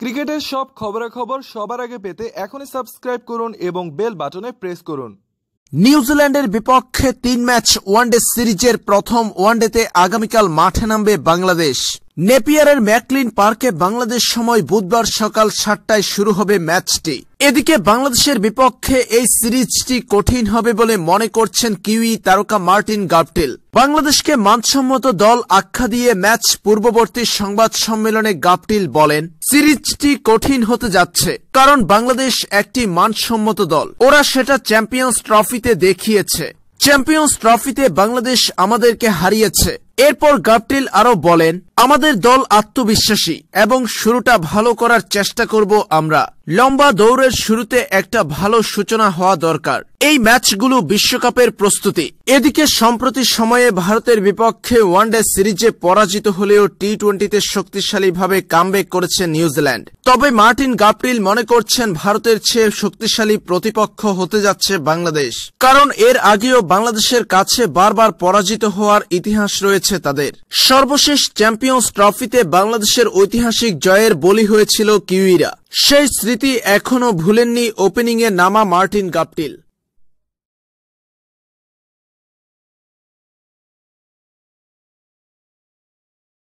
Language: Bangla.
ক্রিকেটের সব খবরাখবর সবার আগে পেতে এখনই সাবস্ক্রাইব করুন এবং বেল বাটনে প্রেস করুন নিউজিল্যান্ডের বিপক্ষে তিন ম্যাচ ওয়ানডে সিরিজের প্রথম ওয়ানডেতে আগামীকাল মাঠে নামবে বাংলাদেশ নেপিয়ারের ম্যাকলিন পার্কে বাংলাদেশ সময় বুধবার সকাল সাতটায় শুরু হবে ম্যাচটি এদিকে বাংলাদেশের বিপক্ষে এই সিরিজটি কঠিন হবে বলে মনে করছেন কিউই তারকা মার্টিন গাপটিল বাংলাদেশকে মানসম্মত দল আখ্যা দিয়ে ম্যাচ পূর্ববর্তী সংবাদ সম্মেলনে গাপটিল বলেন সিরিজটি কঠিন হতে যাচ্ছে কারণ বাংলাদেশ একটি মানসম্মত দল ওরা সেটা চ্যাম্পিয়ন্স ট্রফিতে দেখিয়েছে চ্যাম্পিয়ন্স ট্রফিতে বাংলাদেশ আমাদেরকে হারিয়েছে এরপর গাপটিল আরও বলেন আমাদের দল আত্মবিশ্বাসী এবং শুরুটা ভালো করার চেষ্টা করব আমরা লম্বা দৌড়ের শুরুতে একটা ভালো সূচনা হওয়া দরকার এই ম্যাচগুলো বিশ্বকাপের প্রস্তুতি এদিকে সম্প্রতি সময়ে ভারতের বিপক্ষে ওয়ানডে সিরিজে পরাজিত হলেও টি টোয়েন্টিতে শক্তিশালীভাবে কামবেক করেছে নিউজিল্যান্ড তবে মার্টিন গাপ্রিল মনে করছেন ভারতের চেয়ে শক্তিশালী প্রতিপক্ষ হতে যাচ্ছে বাংলাদেশ কারণ এর আগেও বাংলাদেশের কাছে বারবার পরাজিত হওয়ার ইতিহাস রয়েছে তাদের সর্বশেষ চ্যাম্পিয়ন চ্যাম্পিয়ন্স ট্রফিতে বাংলাদেশের ঐতিহাসিক জয়ের বলি হয়েছিল কিউইরা সেই স্মৃতি এখনও ভুলেননি ওপেনিংয়ে নামা মার্টিন গাপটিল